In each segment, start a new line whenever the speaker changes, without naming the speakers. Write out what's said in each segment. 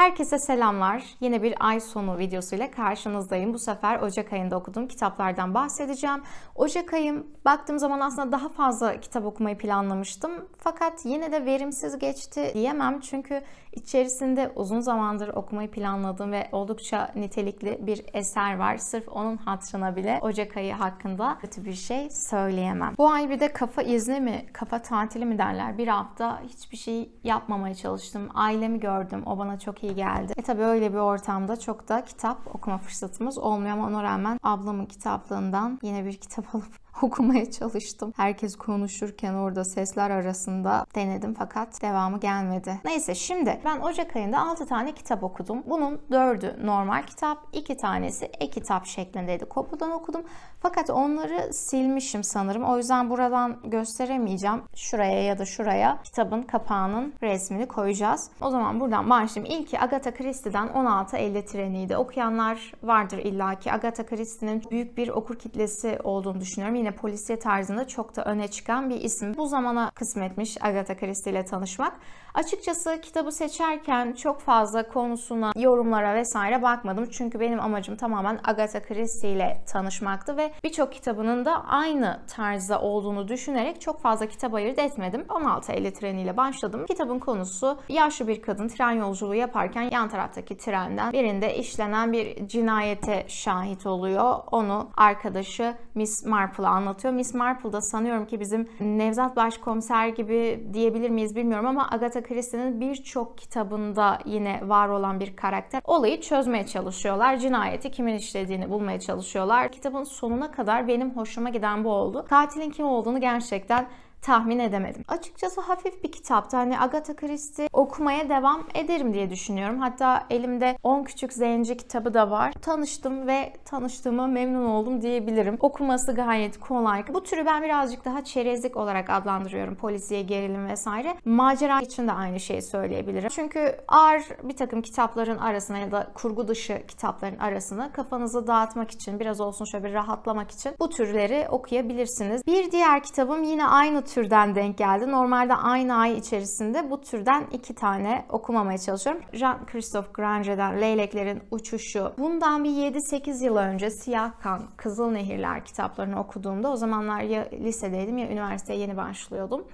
Herkese selamlar. Yine bir ay sonu videosuyla karşınızdayım. Bu sefer Ocak ayında okuduğum kitaplardan bahsedeceğim. Ocak ayım baktığım zaman aslında daha fazla kitap okumayı planlamıştım. Fakat yine de verimsiz geçti diyemem. Çünkü İçerisinde uzun zamandır okumayı planladığım ve oldukça nitelikli bir eser var. Sırf onun hatırına bile Ocak ayı hakkında kötü bir şey söyleyemem. Bu ay bir de kafa izni mi, kafa tatili mi derler. Bir hafta hiçbir şey yapmamaya çalıştım. Ailemi gördüm. O bana çok iyi geldi. E tabi öyle bir ortamda çok da kitap okuma fırsatımız olmuyor ama ona rağmen ablamın kitaplığından yine bir kitap alıp okumaya çalıştım. Herkes konuşurken orada sesler arasında denedim fakat devamı gelmedi. Neyse şimdi ben Ocak ayında 6 tane kitap okudum. Bunun 4'ü normal kitap, 2 tanesi e-kitap şeklindeydi. Kopu'dan okudum. Fakat onları silmişim sanırım. O yüzden buradan gösteremeyeceğim. Şuraya ya da şuraya kitabın kapağının resmini koyacağız. O zaman buradan başlayayım. İlki Agatha Christie'den 16.50 treniydi. Okuyanlar vardır illaki. Agatha Christie'nin büyük bir okur kitlesi olduğunu düşünüyorum. Yine polisiye tarzında çok da öne çıkan bir isim. Bu zamana kısmetmiş Agatha Christie ile tanışmak. Açıkçası kitabı seçerken çok fazla konusuna, yorumlara vesaire bakmadım. Çünkü benim amacım tamamen Agatha Christie ile tanışmaktı ve birçok kitabının da aynı tarzda olduğunu düşünerek çok fazla kitap ayırt etmedim. 16 16.50 treniyle başladım. Kitabın konusu yaşlı bir kadın tren yolculuğu yaparken yan taraftaki trenden birinde işlenen bir cinayete şahit oluyor. Onu arkadaşı Miss Marple anlatıyor. Miss Marple'da sanıyorum ki bizim Nevzat Başkomiser gibi diyebilir miyiz bilmiyorum ama Agatha Christie'nin birçok kitabında yine var olan bir karakter. Olayı çözmeye çalışıyorlar. Cinayeti kimin işlediğini bulmaya çalışıyorlar. Kitabın sonuna kadar benim hoşuma giden bu oldu. Katilin kim olduğunu gerçekten tahmin edemedim. Açıkçası hafif bir kitaptı. Hani Agatha Christie okumaya devam ederim diye düşünüyorum. Hatta elimde 10 Küçük Zenci kitabı da var. Tanıştım ve tanıştığıma memnun oldum diyebilirim. Okuması gayet kolay. Bu türü ben birazcık daha çerezlik olarak adlandırıyorum. Polisiye gerilim vesaire. Macera için de aynı şeyi söyleyebilirim. Çünkü ağır bir takım kitapların arasına ya da kurgu dışı kitapların arasına kafanızı dağıtmak için biraz olsun şöyle bir rahatlamak için bu türleri okuyabilirsiniz. Bir diğer kitabım yine aynı tür türden denk geldi. Normalde aynı ay içerisinde bu türden iki tane okumamaya çalışıyorum. Jean-Christophe Grange'den Leyleklerin Uçuşu. Bundan bir 7-8 yıl önce Siyah Kan, Kızıl Nehirler kitaplarını okuduğumda o zamanlar ya lisedeydim ya üniversiteye yeni başlıyordum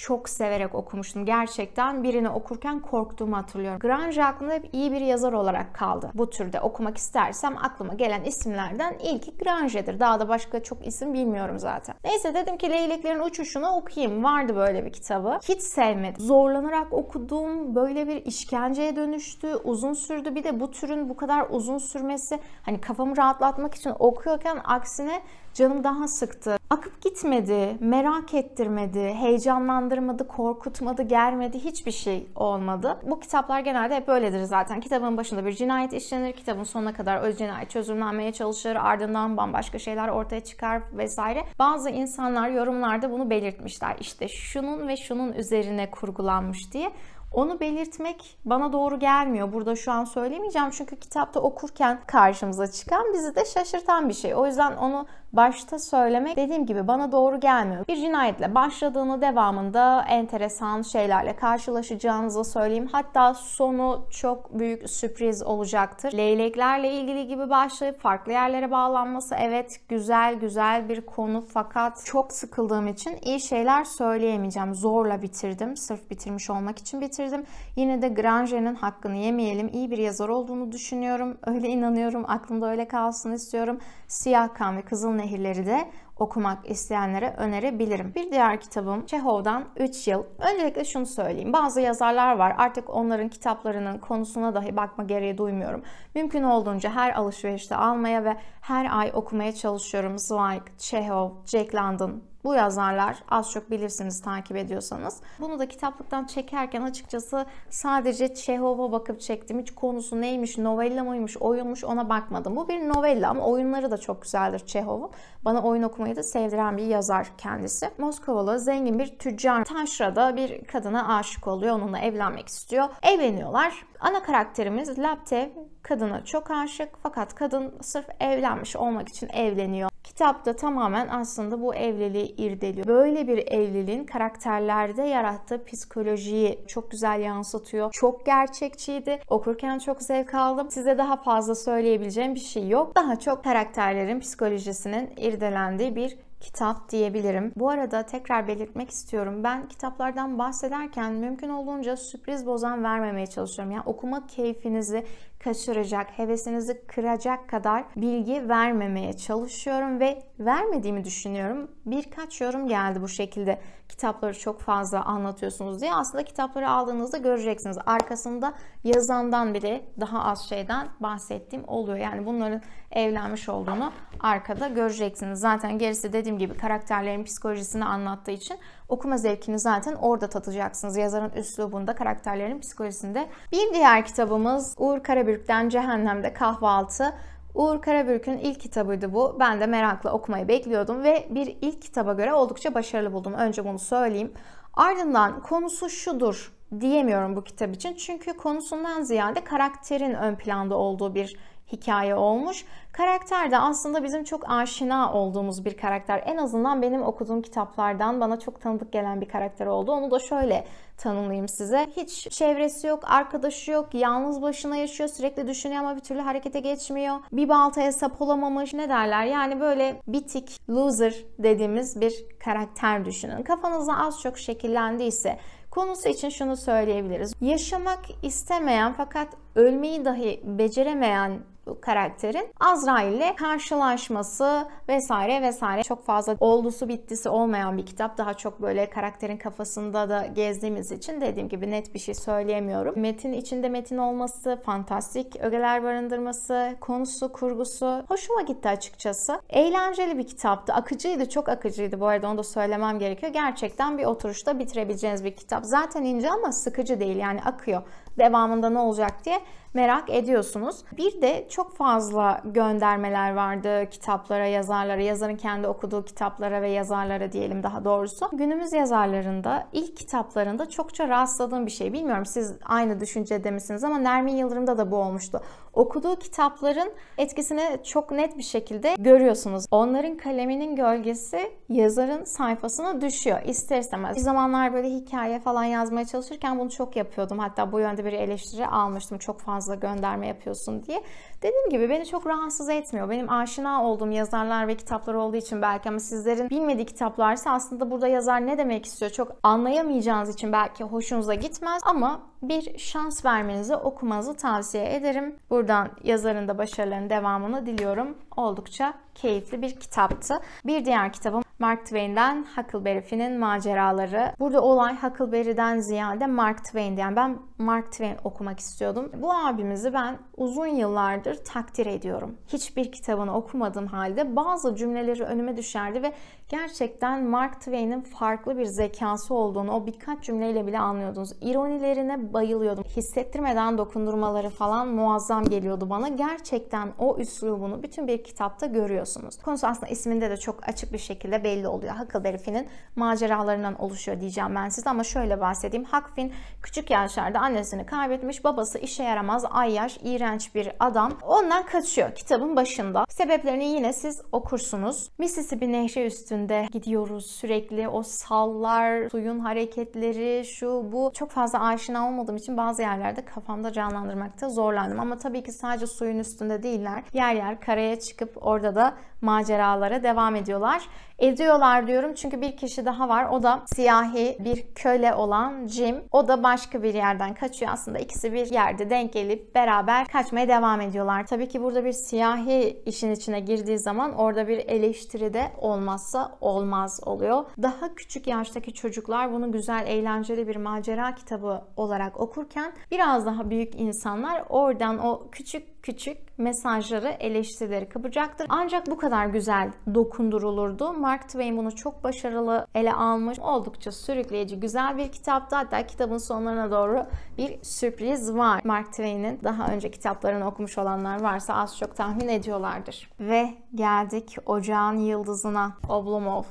çok severek okumuştum. Gerçekten birini okurken korktuğumu hatırlıyorum. Grange aklımda hep iyi bir yazar olarak kaldı. Bu türde okumak istersem aklıma gelen isimlerden ilki Grange'dir. Daha da başka çok isim bilmiyorum zaten. Neyse dedim ki Leyleklerin Uçuşunu okuyayım. Vardı böyle bir kitabı. Hiç sevmedim. Zorlanarak okuduğum Böyle bir işkenceye dönüştü. Uzun sürdü. Bir de bu türün bu kadar uzun sürmesi hani kafamı rahatlatmak için okuyorken aksine Canım daha sıktı. Akıp gitmedi, merak ettirmedi, heyecanlandırmadı, korkutmadı, germedi, hiçbir şey olmadı. Bu kitaplar genelde hep böyledir zaten. Kitabın başında bir cinayet işlenir, kitabın sonuna kadar o cinayet çözümlenmeye çalışır, ardından bambaşka şeyler ortaya çıkar vesaire. Bazı insanlar yorumlarda bunu belirtmişler. İşte şunun ve şunun üzerine kurgulanmış diye. Onu belirtmek bana doğru gelmiyor. Burada şu an söylemeyeceğim çünkü kitapta okurken karşımıza çıkan bizi de şaşırtan bir şey. O yüzden onu başta söylemek dediğim gibi bana doğru gelmiyor. Bir cinayetle başladığını devamında enteresan şeylerle karşılaşacağınızı söyleyeyim. Hatta sonu çok büyük sürpriz olacaktır. Leyleklerle ilgili gibi başlayıp farklı yerlere bağlanması evet güzel güzel bir konu fakat çok sıkıldığım için iyi şeyler söyleyemeyeceğim. Zorla bitirdim. Sırf bitirmiş olmak için bitirdim getirdim. Yine de Granger'in hakkını yemeyelim. İyi bir yazar olduğunu düşünüyorum. Öyle inanıyorum. Aklımda öyle kalsın istiyorum. Siyah Kan ve Kızıl Nehirleri de okumak isteyenlere önerebilirim. Bir diğer kitabım Çehov'dan 3 yıl. Öncelikle şunu söyleyeyim. Bazı yazarlar var. Artık onların kitaplarının konusuna dahi bakma gereği duymuyorum. Mümkün olduğunca her alışverişte almaya ve her ay okumaya çalışıyorum. Zweig, Çehov, Jack London, bu yazarlar az çok bilirsiniz takip ediyorsanız. Bunu da kitaplıktan çekerken açıkçası sadece Çehov'a bakıp çektim. Hiç konusu neymiş, novella mıymış, oyunmuş ona bakmadım. Bu bir novella ama oyunları da çok güzeldir Çehov'un. Bana oyun okumayı da sevdiren bir yazar kendisi. Moskovalı zengin bir tüccar Taşra'da bir kadına aşık oluyor. Onunla evlenmek istiyor. Evleniyorlar. Ana karakterimiz Laptev kadına çok aşık fakat kadın sırf evlenmiş olmak için evleniyor. Kitapta tamamen aslında bu evliliği irdeliyor. Böyle bir evliliğin karakterlerde yarattığı psikolojiyi çok güzel yansıtıyor. Çok gerçekçiydi. Okurken çok zevk aldım. Size daha fazla söyleyebileceğim bir şey yok. Daha çok karakterlerin psikolojisinin irdelendiği bir kitap diyebilirim. Bu arada tekrar belirtmek istiyorum. Ben kitaplardan bahsederken mümkün olduğunca sürpriz bozan vermemeye çalışıyorum. Yani okuma keyfinizi kaçıracak, hevesinizi kıracak kadar bilgi vermemeye çalışıyorum ve vermediğimi düşünüyorum. Birkaç yorum geldi bu şekilde. Kitapları çok fazla anlatıyorsunuz diye. Aslında kitapları aldığınızda göreceksiniz. Arkasında yazandan bile daha az şeyden bahsettiğim oluyor. Yani bunların evlenmiş olduğunu arkada göreceksiniz. Zaten gerisi dediğim gibi karakterlerin psikolojisini anlattığı için okuma zevkini zaten orada tatacaksınız. Yazarın üslubunda, karakterlerin psikolojisinde. Bir diğer kitabımız Uğur Karabürk'ten Cehennem'de Kahvaltı. Uğur Karabürk'ün ilk kitabıydı bu. Ben de merakla okumayı bekliyordum ve bir ilk kitaba göre oldukça başarılı buldum. Önce bunu söyleyeyim. Ardından konusu şudur diyemiyorum bu kitap için. Çünkü konusundan ziyade karakterin ön planda olduğu bir hikaye olmuş. Karakter de aslında bizim çok aşina olduğumuz bir karakter. En azından benim okuduğum kitaplardan bana çok tanıdık gelen bir karakter oldu. Onu da şöyle tanımlayayım size. Hiç çevresi yok, arkadaşı yok, yalnız başına yaşıyor, sürekli düşünüyor ama bir türlü harekete geçmiyor. Bir baltaya sap olamamış ne derler yani böyle bitik, loser dediğimiz bir karakter düşünün. Kafanızda az çok şekillendiyse konusu için şunu söyleyebiliriz. Yaşamak istemeyen fakat ölmeyi dahi beceremeyen bu karakterin Azrail ile karşılaşması vesaire vesaire çok fazla oldusu bittisi olmayan bir kitap. Daha çok böyle karakterin kafasında da gezdiğimiz için dediğim gibi net bir şey söyleyemiyorum. Metin içinde metin olması, fantastik ögeler barındırması, konusu, kurgusu hoşuma gitti açıkçası. Eğlenceli bir kitaptı. Akıcıydı, çok akıcıydı bu arada onu da söylemem gerekiyor. Gerçekten bir oturuşta bitirebileceğiniz bir kitap. Zaten ince ama sıkıcı değil yani akıyor devamında ne olacak diye merak ediyorsunuz. Bir de çok fazla göndermeler vardı kitaplara, yazarlara, yazarın kendi okuduğu kitaplara ve yazarlara diyelim daha doğrusu. Günümüz yazarlarında ilk kitaplarında çokça rastladığım bir şey. Bilmiyorum siz aynı düşüncede misiniz ama Nermin Yıldırım'da da bu olmuştu okuduğu kitapların etkisini çok net bir şekilde görüyorsunuz. Onların kaleminin gölgesi yazarın sayfasına düşüyor ister istemez. Bir zamanlar böyle hikaye falan yazmaya çalışırken bunu çok yapıyordum. Hatta bu yönde bir eleştiri almıştım çok fazla gönderme yapıyorsun diye. Dediğim gibi beni çok rahatsız etmiyor. Benim aşina olduğum yazarlar ve kitaplar olduğu için belki ama sizlerin bilmediği kitaplarsa aslında burada yazar ne demek istiyor çok anlayamayacağınız için belki hoşunuza gitmez ama bir şans vermenizi okumanızı tavsiye ederim. Burada Buradan yazarın da başarılarının devamını diliyorum oldukça keyifli bir kitaptı. Bir diğer kitabım Mark Twain'den Huckleberry Finn'in maceraları. Burada olay Huckleberry'den ziyade Mark Twain'di. Yani ben Mark Twain okumak istiyordum. Bu abimizi ben uzun yıllardır takdir ediyorum. Hiçbir kitabını okumadığım halde bazı cümleleri önüme düşerdi ve gerçekten Mark Twain'in farklı bir zekası olduğunu o birkaç cümleyle bile anlıyordunuz. İronilerine bayılıyordum. Hissettirmeden dokundurmaları falan muazzam geliyordu bana. Gerçekten o üslubunu bütün bir kitapta görüyorsunuz. Konusu aslında isminde de çok açık bir şekilde belli oluyor. Huckleberry Finn'in maceralarından oluşuyor diyeceğim ben size ama şöyle bahsedeyim. Huck Finn küçük yaşlarda annesini kaybetmiş. Babası işe yaramaz, ayyaş, iğrenç bir adam. Ondan kaçıyor kitabın başında. Sebeplerini yine siz okursunuz. Mississippi Nehri üstünde gidiyoruz sürekli. O sallar, suyun hareketleri, şu bu. Çok fazla aşina olmadığım için bazı yerlerde kafamda canlandırmakta zorlandım. Ama tabii ki sadece suyun üstünde değiller. Yer yer karaya çık çıkıp orada da maceralara devam ediyorlar. Ediyorlar diyorum çünkü bir kişi daha var. O da siyahi bir köle olan Jim. O da başka bir yerden kaçıyor. Aslında ikisi bir yerde denk gelip beraber kaçmaya devam ediyorlar. Tabii ki burada bir siyahi işin içine girdiği zaman orada bir eleştiri de olmazsa olmaz oluyor. Daha küçük yaştaki çocuklar bunu güzel, eğlenceli bir macera kitabı olarak okurken biraz daha büyük insanlar oradan o küçük küçük mesajları, eleştirileri kapacaktır. Ancak bu kadar güzel dokundurulurdu. Mark Twain bunu çok başarılı ele almış. Oldukça sürükleyici, güzel bir kitaptı. Hatta kitabın sonlarına doğru bir sürpriz var. Mark Twain'in daha önce kitaplarını okumuş olanlar varsa az çok tahmin ediyorlardır. Ve geldik Ocağın Yıldızına. Oblomov.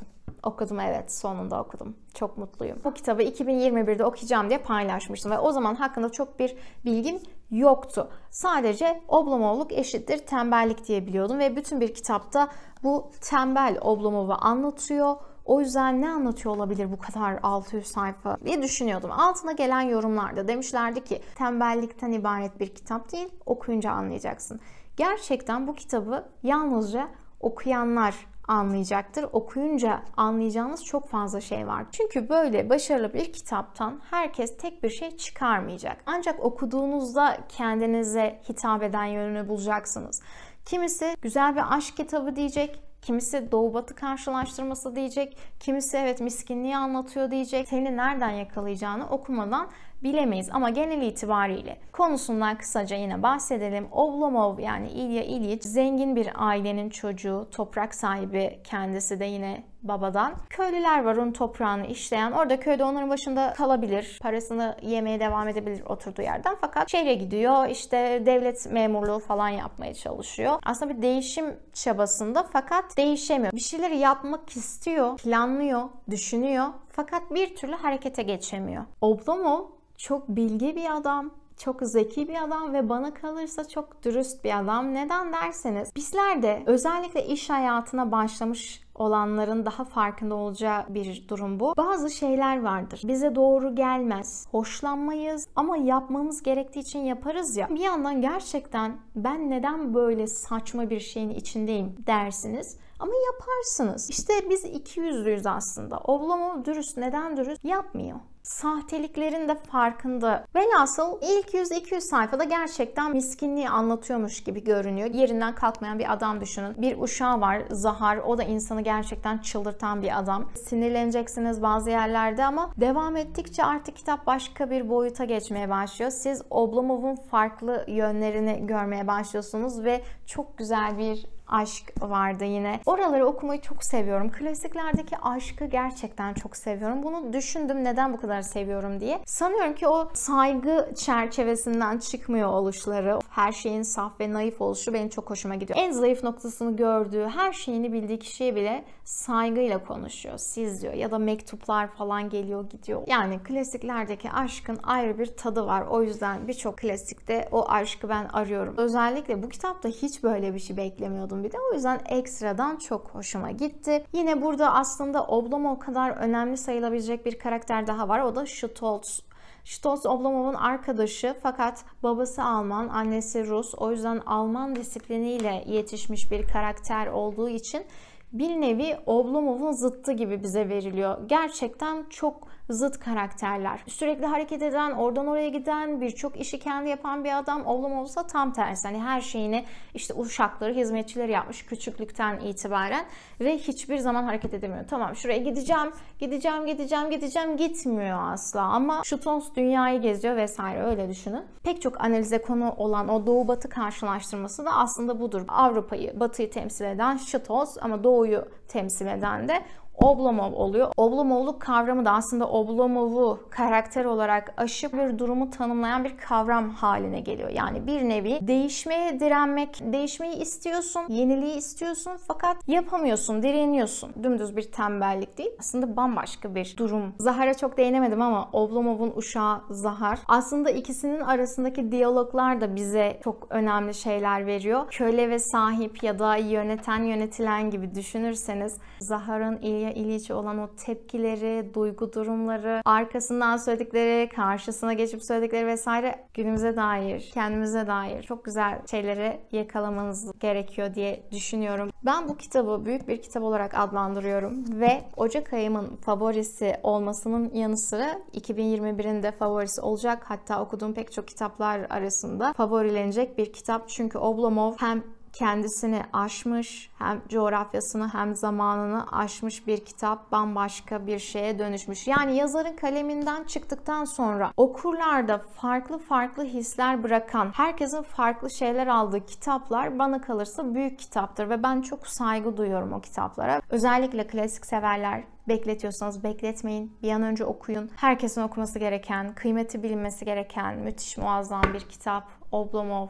Okudum evet sonunda okudum. Çok mutluyum. Bu kitabı 2021'de okuyacağım diye paylaşmıştım ve o zaman hakkında çok bir bilgim yoktu. Sadece Oblomovluk eşittir tembellik diye biliyordum ve bütün bir kitapta bu tembel Oblomov'u anlatıyor. O yüzden ne anlatıyor olabilir bu kadar 600 sayfa diye düşünüyordum. Altına gelen yorumlarda demişlerdi ki tembellikten ibaret bir kitap değil okuyunca anlayacaksın. Gerçekten bu kitabı yalnızca okuyanlar anlayacaktır. Okuyunca anlayacağınız çok fazla şey var. Çünkü böyle başarılı bir kitaptan herkes tek bir şey çıkarmayacak. Ancak okuduğunuzda kendinize hitap eden yönünü bulacaksınız. Kimisi güzel bir aşk kitabı diyecek, Kimisi doğu batı karşılaştırması diyecek, kimisi evet miskinliği anlatıyor diyecek. Seni nereden yakalayacağını okumadan bilemeyiz ama genel itibariyle konusundan kısaca yine bahsedelim. Oblomov yani İlya İliç zengin bir ailenin çocuğu, toprak sahibi kendisi de yine babadan. Köylüler var onun toprağını işleyen. Orada köyde onların başında kalabilir. Parasını yemeye devam edebilir oturduğu yerden. Fakat şehre gidiyor. işte devlet memurluğu falan yapmaya çalışıyor. Aslında bir değişim çabasında fakat değişemiyor. Bir şeyleri yapmak istiyor, planlıyor, düşünüyor fakat bir türlü harekete geçemiyor. Oblomov çok bilge bir adam çok zeki bir adam ve bana kalırsa çok dürüst bir adam. Neden derseniz bizler de özellikle iş hayatına başlamış olanların daha farkında olacağı bir durum bu. Bazı şeyler vardır. Bize doğru gelmez. Hoşlanmayız ama yapmamız gerektiği için yaparız ya. Bir yandan gerçekten ben neden böyle saçma bir şeyin içindeyim dersiniz. Ama yaparsınız. İşte biz iki yüzlüyüz aslında. Oblomov dürüst. Neden dürüst? Yapmıyor sahteliklerin de farkında. Velhasıl ilk 100-200 sayfada gerçekten miskinliği anlatıyormuş gibi görünüyor. Yerinden kalkmayan bir adam düşünün. Bir uşağı var Zahar. O da insanı gerçekten çıldırtan bir adam. Sinirleneceksiniz bazı yerlerde ama devam ettikçe artık kitap başka bir boyuta geçmeye başlıyor. Siz Oblomov'un farklı yönlerini görmeye başlıyorsunuz ve çok güzel bir aşk vardı yine. Oraları okumayı çok seviyorum. Klasiklerdeki aşkı gerçekten çok seviyorum. Bunu düşündüm neden bu kadar kadar seviyorum diye. Sanıyorum ki o saygı çerçevesinden çıkmıyor oluşları, her şeyin saf ve naif oluşu benim çok hoşuma gidiyor. En zayıf noktasını gördüğü, her şeyini bildiği kişiye bile saygıyla konuşuyor. Siz diyor ya da mektuplar falan geliyor gidiyor. Yani klasiklerdeki aşkın ayrı bir tadı var. O yüzden birçok klasikte o aşkı ben arıyorum. Özellikle bu kitapta hiç böyle bir şey beklemiyordum bir de. O yüzden ekstradan çok hoşuma gitti. Yine burada aslında Oblom'a o kadar önemli sayılabilecek bir karakter daha var. O da Stolz. Stolz Oblomov'un arkadaşı fakat babası Alman, annesi Rus. O yüzden Alman disipliniyle yetişmiş bir karakter olduğu için bir nevi Oblomov'un zıttı gibi bize veriliyor. Gerçekten çok zıt karakterler. Sürekli hareket eden, oradan oraya giden, birçok işi kendi yapan bir adam oğlum olsa tam tersi. Hani her şeyini işte uşakları, hizmetçileri yapmış küçüklükten itibaren ve hiçbir zaman hareket edemiyor. Tamam şuraya gideceğim, gideceğim, gideceğim, gideceğim gitmiyor asla ama Şutons dünyayı geziyor vesaire öyle düşünün. Pek çok analize konu olan o doğu batı karşılaştırması da aslında budur. Avrupa'yı, batıyı temsil eden Şutos ama doğuyu temsil eden de Oblomov oluyor. Oblomovluk kavramı da aslında Oblomov'u karakter olarak aşık bir durumu tanımlayan bir kavram haline geliyor. Yani bir nevi değişmeye direnmek, değişmeyi istiyorsun, yeniliği istiyorsun fakat yapamıyorsun, direniyorsun. Dümdüz bir tembellik değil. Aslında bambaşka bir durum. Zahar'a çok değinemedim ama Oblomov'un uşağı Zahar. Aslında ikisinin arasındaki diyaloglar da bize çok önemli şeyler veriyor. Köle ve sahip ya da yöneten yönetilen gibi düşünürseniz Zahar'ın İlya dışarıya ilişki olan o tepkileri, duygu durumları, arkasından söyledikleri, karşısına geçip söyledikleri vesaire günümüze dair, kendimize dair çok güzel şeyleri yakalamanız gerekiyor diye düşünüyorum. Ben bu kitabı büyük bir kitap olarak adlandırıyorum ve Ocak ayımın favorisi olmasının yanı sıra 2021'in de favorisi olacak. Hatta okuduğum pek çok kitaplar arasında favorilenecek bir kitap. Çünkü Oblomov hem kendisini aşmış, hem coğrafyasını hem zamanını aşmış bir kitap bambaşka bir şeye dönüşmüş. Yani yazarın kaleminden çıktıktan sonra okurlarda farklı farklı hisler bırakan, herkesin farklı şeyler aldığı kitaplar bana kalırsa büyük kitaptır ve ben çok saygı duyuyorum o kitaplara. Özellikle klasik severler bekletiyorsanız bekletmeyin. Bir an önce okuyun. Herkesin okuması gereken, kıymeti bilinmesi gereken müthiş muazzam bir kitap. Oblomov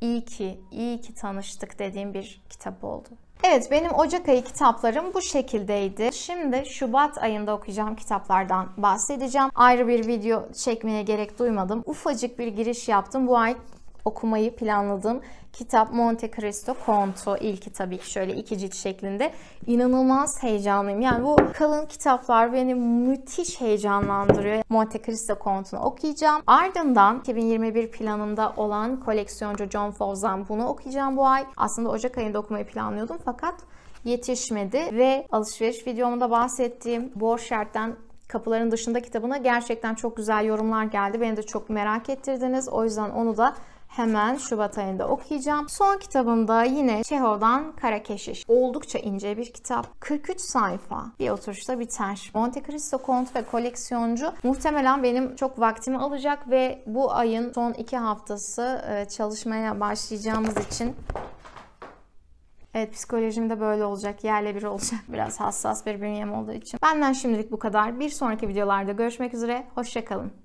iyi ki, iyi ki tanıştık dediğim bir kitap oldu. Evet benim Ocak ayı kitaplarım bu şekildeydi. Şimdi Şubat ayında okuyacağım kitaplardan bahsedeceğim. Ayrı bir video çekmeye gerek duymadım. Ufacık bir giriş yaptım. Bu ay okumayı planladığım kitap Monte Cristo Conto ilki tabii ki şöyle iki cilt şeklinde. inanılmaz heyecanlıyım. Yani bu kalın kitaplar beni müthiş heyecanlandırıyor. Monte Cristo Conto'nu okuyacağım. Ardından 2021 planımda olan koleksiyoncu John Fawzan bunu okuyacağım bu ay. Aslında Ocak ayında okumayı planlıyordum fakat yetişmedi ve alışveriş videomda bahsettiğim Borşert'ten Kapıların Dışında kitabına gerçekten çok güzel yorumlar geldi. Beni de çok merak ettirdiniz. O yüzden onu da hemen Şubat ayında okuyacağım. Son kitabım da yine Çehov'dan Kara Keşiş. Oldukça ince bir kitap. 43 sayfa. Bir oturuşta biter. Monte Cristo Kont ve Koleksiyoncu muhtemelen benim çok vaktimi alacak ve bu ayın son iki haftası e, çalışmaya başlayacağımız için Evet psikolojim de böyle olacak. Yerle bir olacak. Biraz hassas bir bünyem olduğu için. Benden şimdilik bu kadar. Bir sonraki videolarda görüşmek üzere. Hoşçakalın.